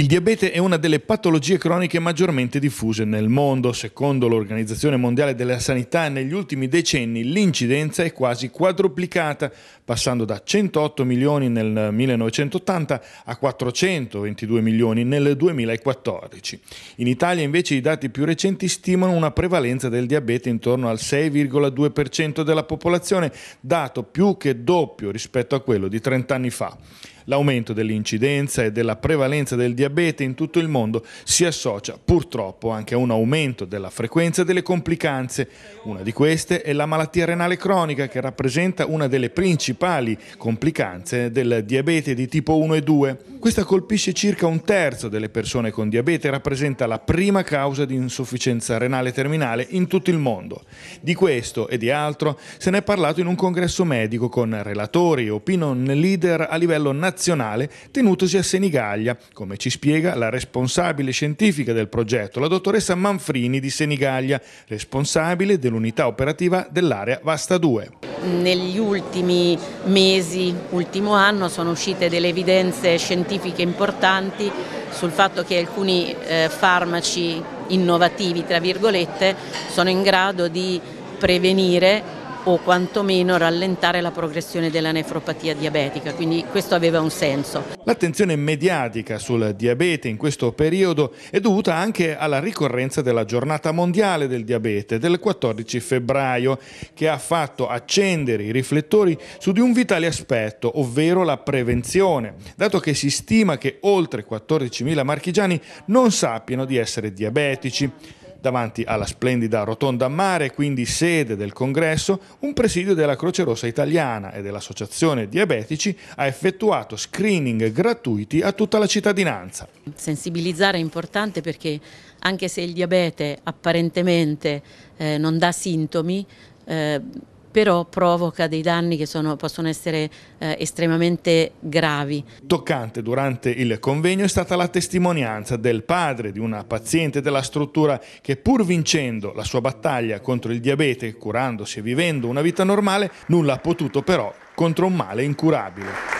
Il diabete è una delle patologie croniche maggiormente diffuse nel mondo. Secondo l'Organizzazione Mondiale della Sanità, negli ultimi decenni l'incidenza è quasi quadruplicata, passando da 108 milioni nel 1980 a 422 milioni nel 2014. In Italia invece i dati più recenti stimano una prevalenza del diabete intorno al 6,2% della popolazione, dato più che doppio rispetto a quello di 30 anni fa. L'aumento dell'incidenza e della prevalenza del diabete in tutto il mondo si associa purtroppo anche a un aumento della frequenza delle complicanze. Una di queste è la malattia renale cronica che rappresenta una delle principali complicanze del diabete di tipo 1 e 2. Questa colpisce circa un terzo delle persone con diabete e rappresenta la prima causa di insufficienza renale terminale in tutto il mondo. Di questo e di altro se ne è parlato in un congresso medico con relatori e opinion leader a livello nazionale nazionale tenutosi a Senigallia, come ci spiega la responsabile scientifica del progetto, la dottoressa Manfrini di Senigallia, responsabile dell'unità operativa dell'area Vasta 2. Negli ultimi mesi, ultimo anno, sono uscite delle evidenze scientifiche importanti sul fatto che alcuni eh, farmaci innovativi, tra virgolette, sono in grado di prevenire o quantomeno rallentare la progressione della nefropatia diabetica, quindi questo aveva un senso. L'attenzione mediatica sul diabete in questo periodo è dovuta anche alla ricorrenza della giornata mondiale del diabete del 14 febbraio, che ha fatto accendere i riflettori su di un vitale aspetto, ovvero la prevenzione, dato che si stima che oltre 14.000 marchigiani non sappiano di essere diabetici davanti alla splendida Rotonda Mare, quindi sede del congresso, un presidio della Croce Rossa Italiana e dell'Associazione Diabetici ha effettuato screening gratuiti a tutta la cittadinanza. Sensibilizzare è importante perché anche se il diabete apparentemente eh, non dà sintomi, eh, però provoca dei danni che sono, possono essere eh, estremamente gravi. Toccante durante il convegno è stata la testimonianza del padre di una paziente della struttura che pur vincendo la sua battaglia contro il diabete, curandosi e vivendo una vita normale, nulla ha potuto però contro un male incurabile.